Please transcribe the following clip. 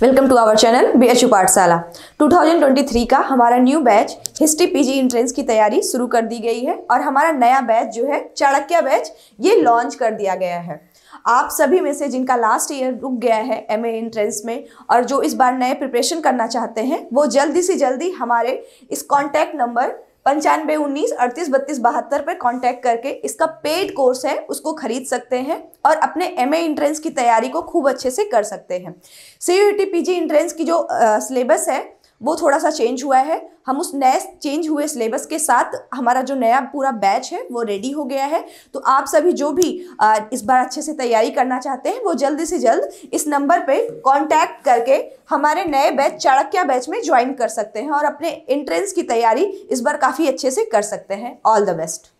welcome to our channel B H U Pathshala two का हमारा new batch history PG entrance की तैयारी शुरू कर दी गई है और हमारा नया बैच जो है चाणक्य बैच ये लॉन्च कर दिया गया है आप सभी में से जिनका लास्ट ईयर रुक गया है एम एंट्रेंस में और जो इस बार नए प्रिपरेशन करना चाहते हैं वो जल्दी से जल्दी हमारे इस कॉन्टैक्ट नंबर पंचानबे उन्नीस अड़तीस बत्तीस बहत्तर पर कॉन्टैक्ट करके इसका पेड कोर्स है उसको खरीद सकते हैं और अपने एम ए इंट्रेंस की तैयारी को खूब अच्छे से कर सकते हैं C U T P G entrance की जो सिलेबस है वो थोड़ा सा चेंज हुआ है हम उस नए चेंज हुए सिलेबस के साथ हमारा जो नया पूरा बैच है वो रेडी हो गया है तो आप सभी जो भी इस बार अच्छे से तैयारी करना चाहते हैं वो जल्द से जल्द इस नंबर पर कॉन्टैक्ट करके हमारे नए बैच चाणक्य बैच में ज्वाइन कर सकते हैं और अपने एंट्रेंस की तैयारी इस बार काफ़ी अच्छे से कर सकते हैं ऑल द बेस्ट